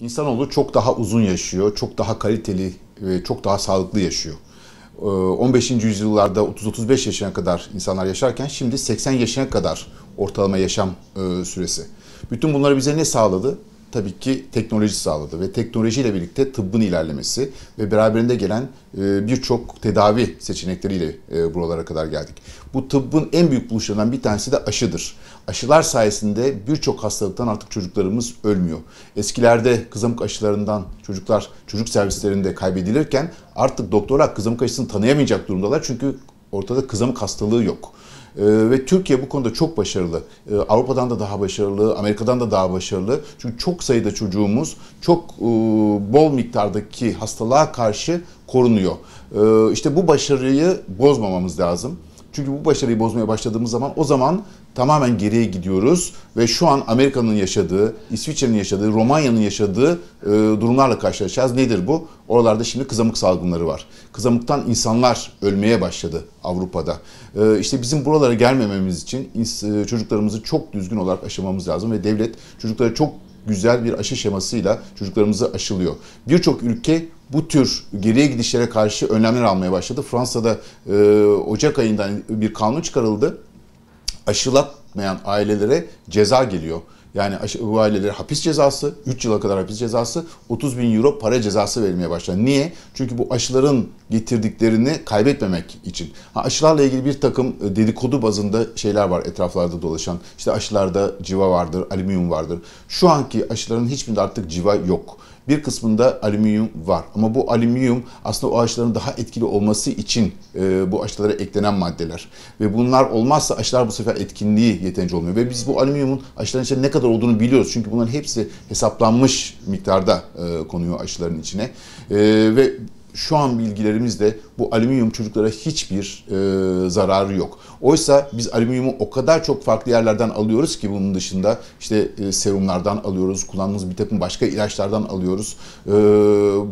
İnsanoğlu çok daha uzun yaşıyor, çok daha kaliteli ve çok daha sağlıklı yaşıyor. 15. Ee, yüzyıllarda 30-35 yaşına kadar insanlar yaşarken şimdi 80 yaşına kadar ortalama yaşam e, süresi. Bütün bunları bize ne sağladı? tabii ki teknoloji sağladı ve teknolojiyle birlikte tıbbın ilerlemesi ve beraberinde gelen e, birçok tedavi seçenekleriyle e, buralara kadar geldik. Bu tıbbın en büyük buluşlarından bir tanesi de aşıdır. Aşılar sayesinde birçok hastalıktan artık çocuklarımız ölmüyor. Eskilerde kızamık aşılarından çocuklar çocuk servislerinde kaybedilirken artık doktorlar kızamık aşısını tanıyamayacak durumdalar çünkü ortada kızamık hastalığı yok. Ee, ve Türkiye bu konuda çok başarılı. Ee, Avrupa'dan da daha başarılı, Amerika'dan da daha başarılı. Çünkü çok sayıda çocuğumuz çok e, bol miktardaki hastalığa karşı korunuyor. Ee, işte bu başarıyı bozmamamız lazım. Çünkü bu başarıyı bozmaya başladığımız zaman o zaman tamamen geriye gidiyoruz ve şu an Amerika'nın yaşadığı, İsviçre'nin yaşadığı, Romanya'nın yaşadığı e, durumlarla karşılaşacağız. Nedir bu? Oralarda şimdi kızamık salgınları var. Kızamıktan insanlar ölmeye başladı Avrupa'da. E, işte bizim buralara gelmememiz için e, çocuklarımızı çok düzgün olarak aşamamız lazım ve devlet çocuklara çok güzel bir aşı şemasıyla çocuklarımızı aşılıyor. Birçok ülke bu tür geriye gidişlere karşı önlemler almaya başladı. Fransa'da e, Ocak ayından bir kanun çıkarıldı. Aşılatmayan ailelere ceza geliyor. Yani bu ailelere hapis cezası, 3 yıla kadar hapis cezası, 30 bin euro para cezası verilmeye başlandı. Niye? Çünkü bu aşıların getirdiklerini kaybetmemek için. Ha, aşılarla ilgili bir takım e, dedikodu bazında şeyler var etraflarda dolaşan. İşte aşılarda civa vardır, alüminyum vardır. Şu anki aşıların hiçbirinde artık civa yok. Bir kısmında alüminyum var ama bu alüminyum aslında o aşıların daha etkili olması için e, bu aşılara eklenen maddeler. Ve bunlar olmazsa aşılar bu sefer etkinliği yeterince olmuyor. Ve biz bu alüminyumun aşıların içinde ne kadar olduğunu biliyoruz. Çünkü bunların hepsi hesaplanmış miktarda e, konuyor aşıların içine. E, ve şu an bilgilerimizde bu alüminyum çocuklara hiçbir e, zararı yok. Oysa biz alüminyumu o kadar çok farklı yerlerden alıyoruz ki bunun dışında işte e, serumlardan alıyoruz, kullandığımız bir takım başka ilaçlardan alıyoruz. E,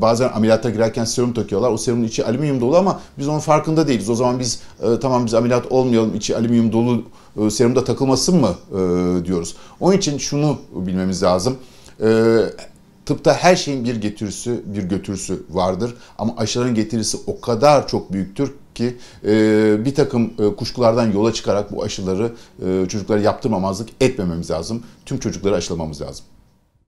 bazen ameliyata girerken serum takıyorlar. O serumun içi alüminyum dolu ama biz onun farkında değiliz. O zaman biz e, tamam biz ameliyat olmayalım, içi alüminyum dolu e, serumda takılmasın mı e, diyoruz. Onun için şunu bilmemiz lazım. E, Tıpta her şeyin bir getirisi, bir götürüsü vardır. Ama aşıların getirisi o kadar çok büyüktür ki e, bir takım e, kuşkulardan yola çıkarak bu aşıları e, çocuklara yaptırmamazlık etmememiz lazım. Tüm çocukları aşılamamız lazım.